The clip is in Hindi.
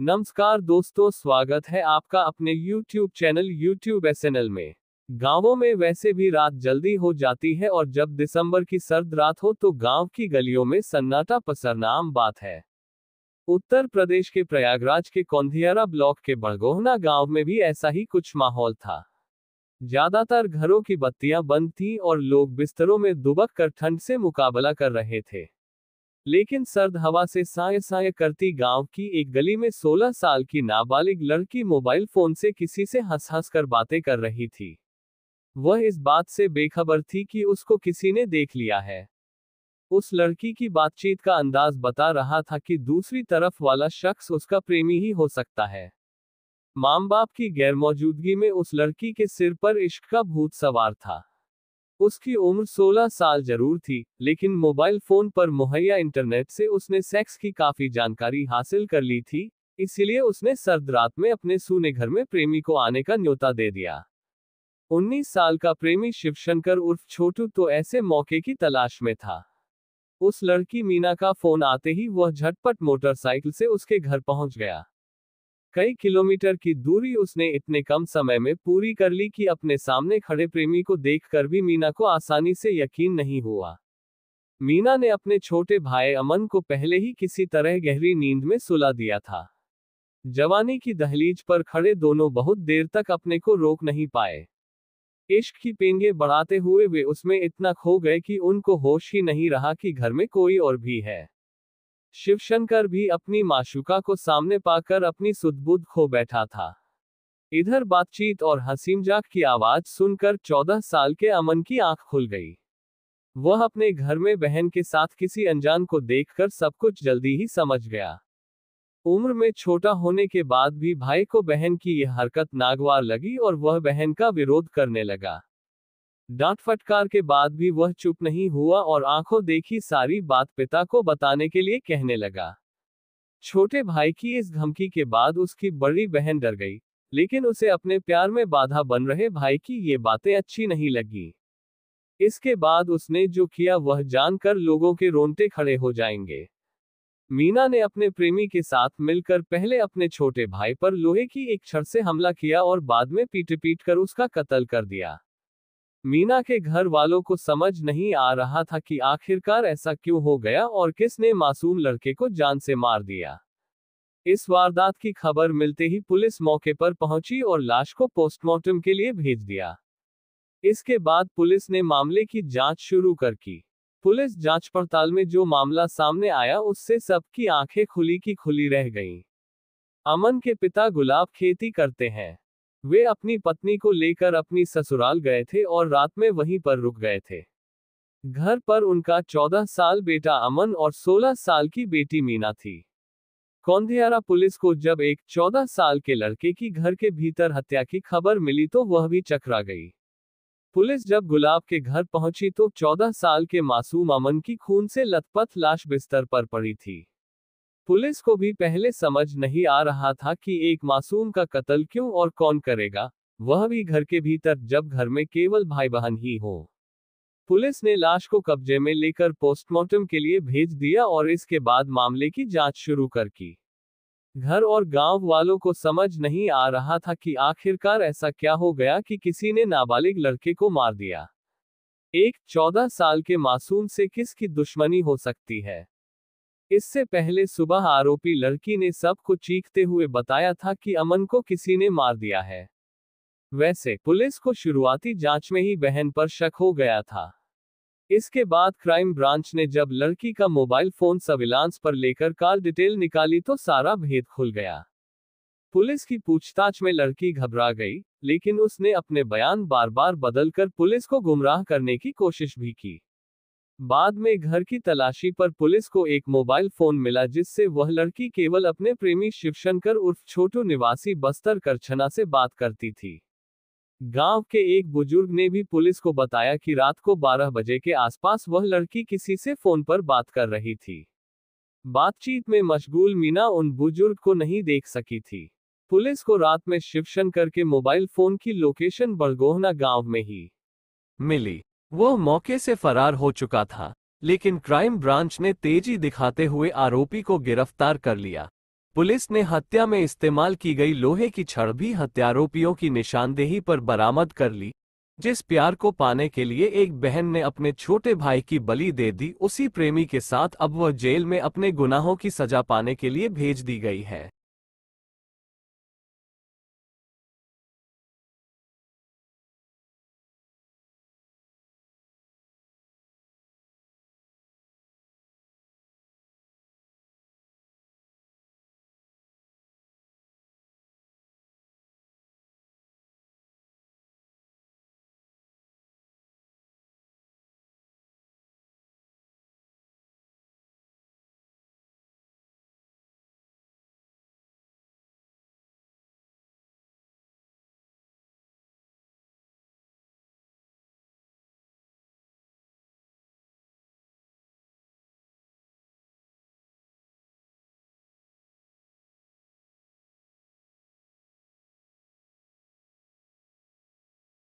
नमस्कार दोस्तों स्वागत है आपका अपने YouTube चैनल YouTube SNL में गांवों में वैसे भी रात जल्दी हो जाती है और जब दिसंबर की सर्द रात हो तो गांव की गलियों में सन्नाटा पसरना आम बात है उत्तर प्रदेश के प्रयागराज के कौंधियारा ब्लॉक के बड़गोहना गांव में भी ऐसा ही कुछ माहौल था ज्यादातर घरों की बत्तियां बंद थीं और लोग बिस्तरों में दुबक कर ठंड से मुकाबला कर रहे थे लेकिन सर्द हवा से साय साय करती गांव की एक गली में 16 साल की नाबालिग लड़की मोबाइल फोन से किसी से हंस हंस कर बातें कर रही थी वह इस बात से बेखबर थी कि उसको किसी ने देख लिया है उस लड़की की बातचीत का अंदाज बता रहा था कि दूसरी तरफ वाला शख्स उसका प्रेमी ही हो सकता है माम बाप की गैरमौजूदगी में उस लड़की के सिर पर इश्क का भूत सवार था उसकी उम्र 16 साल जरूर थी लेकिन मोबाइल फोन पर मुहैया इंटरनेट से उसने सेक्स की काफी जानकारी हासिल कर ली थी इसलिए उसने सर्द रात में अपने सूने घर में प्रेमी को आने का न्योता दे दिया 19 साल का प्रेमी शिवशंकर उर्फ छोटू तो ऐसे मौके की तलाश में था उस लड़की मीना का फोन आते ही वह झटपट मोटरसाइकिल से उसके घर पहुंच गया कई किलोमीटर की दूरी उसने इतने कम समय में पूरी कर ली कि अपने सामने खड़े प्रेमी को देखकर भी मीना को आसानी से यकीन नहीं हुआ मीना ने अपने छोटे भाई अमन को पहले ही किसी तरह गहरी नींद में सुला दिया था जवानी की दहलीज पर खड़े दोनों बहुत देर तक अपने को रोक नहीं पाए इश्क की पेंगे बढ़ाते हुए वे उसमें इतना खो गए कि उनको होश ही नहीं रहा कि घर में कोई और भी है शिवशंकर भी अपनी माशुका को सामने पाकर अपनी सुदबुद खो बैठा था इधर बातचीत और हसीमजाक की आवाज सुनकर चौदह साल के अमन की आंख खुल गई वह अपने घर में बहन के साथ किसी अनजान को देखकर सब कुछ जल्दी ही समझ गया उम्र में छोटा होने के बाद भी भाई को बहन की यह हरकत नागवार लगी और वह बहन का विरोध करने लगा डांट फटकार के बाद भी वह चुप नहीं हुआ और आंखों देखी सारी बात पिता को बताने के लिए कहने लगा छोटे भाई की इस धमकी के बाद उसकी बड़ी बहन डर गई लेकिन उसे अपने प्यार में बाधा बन रहे भाई की ये बातें अच्छी नहीं लगी इसके बाद उसने जो किया वह जानकर लोगों के रोंटे खड़े हो जाएंगे मीना ने अपने प्रेमी के साथ मिलकर पहले अपने छोटे भाई पर लोहे की एक छड़ से हमला किया और बाद में पीट पीट कर उसका कत्ल कर दिया मीना के घर वालों को समझ नहीं आ रहा था कि आखिरकार ऐसा क्यों हो गया और किसने मासूम लड़के को जान से मार दिया इस वारदात की खबर मिलते ही पुलिस मौके पर पहुंची और लाश को पोस्टमार्टम के लिए भेज दिया इसके बाद पुलिस ने मामले की जांच शुरू कर की पुलिस जांच पड़ताल में जो मामला सामने आया उससे सबकी आंखें खुली की खुली रह गईं। अमन के पिता गुलाब खेती करते हैं वे अपनी पत्नी को लेकर अपनी ससुराल गए थे और रात में वहीं पर रुक गए थे घर पर उनका 14 साल बेटा अमन और 16 साल की बेटी मीना थी कौंधियारा पुलिस को जब एक 14 साल के लड़के की घर के भीतर हत्या की खबर मिली तो वह भी चकरा गई पुलिस जब गुलाब के घर पहुंची तो 14 साल के मासूम अमन की खून से लथपथ लाश बिस्तर पर पड़ी थी पुलिस को भी पहले समझ नहीं आ रहा था कि एक मासूम का कत्ल क्यों और कौन करेगा वह भी घर के भीतर जब घर में केवल भाई बहन ही हो पुलिस ने लाश को कब्जे में लेकर पोस्टमार्टम के लिए भेज दिया और इसके बाद मामले की जांच शुरू कर की घर और गांव वालों को समझ नहीं आ रहा था कि आखिरकार ऐसा क्या हो गया कि किसी ने नाबालिग लड़के को मार दिया एक चौदह साल के मासूम से किसकी दुश्मनी हो सकती है इससे पहले सुबह आरोपी लड़की ने सबको चीखते हुए बताया था कि अमन को किसी ने मार दिया है वैसे पुलिस को शुरुआती जांच में ही बहन पर शक हो गया था इसके बाद क्राइम ब्रांच ने जब लड़की का मोबाइल फोन सर्विलांस पर लेकर कार डिटेल निकाली तो सारा भेद खुल गया पुलिस की पूछताछ में लड़की घबरा गई लेकिन उसने अपने बयान बार बार बदलकर पुलिस को गुमराह करने की कोशिश भी की बाद में घर की तलाशी पर पुलिस को एक मोबाइल फोन मिला जिससे वह लड़की केवल अपने प्रेमी शिवशंकर उर्फ छोटू निवासी बस्तर करछना से बात करती थी गांव के एक बुजुर्ग ने भी पुलिस को बताया कि रात को 12 बजे के आसपास वह लड़की किसी से फोन पर बात कर रही थी बातचीत में मशगूल मीना उन बुजुर्ग को नहीं देख सकी थी पुलिस को रात में शिवशंकर के मोबाइल फोन की लोकेशन बड़गोहना गांव में ही मिली वह मौके से फरार हो चुका था लेकिन क्राइम ब्रांच ने तेजी दिखाते हुए आरोपी को गिरफ्तार कर लिया पुलिस ने हत्या में इस्तेमाल की गई लोहे की छड़ भी हत्यारोपियों की निशानदेही पर बरामद कर ली जिस प्यार को पाने के लिए एक बहन ने अपने छोटे भाई की बलि दे दी उसी प्रेमी के साथ अब वह जेल में अपने गुनाहों की सजा पाने के लिए भेज दी गई है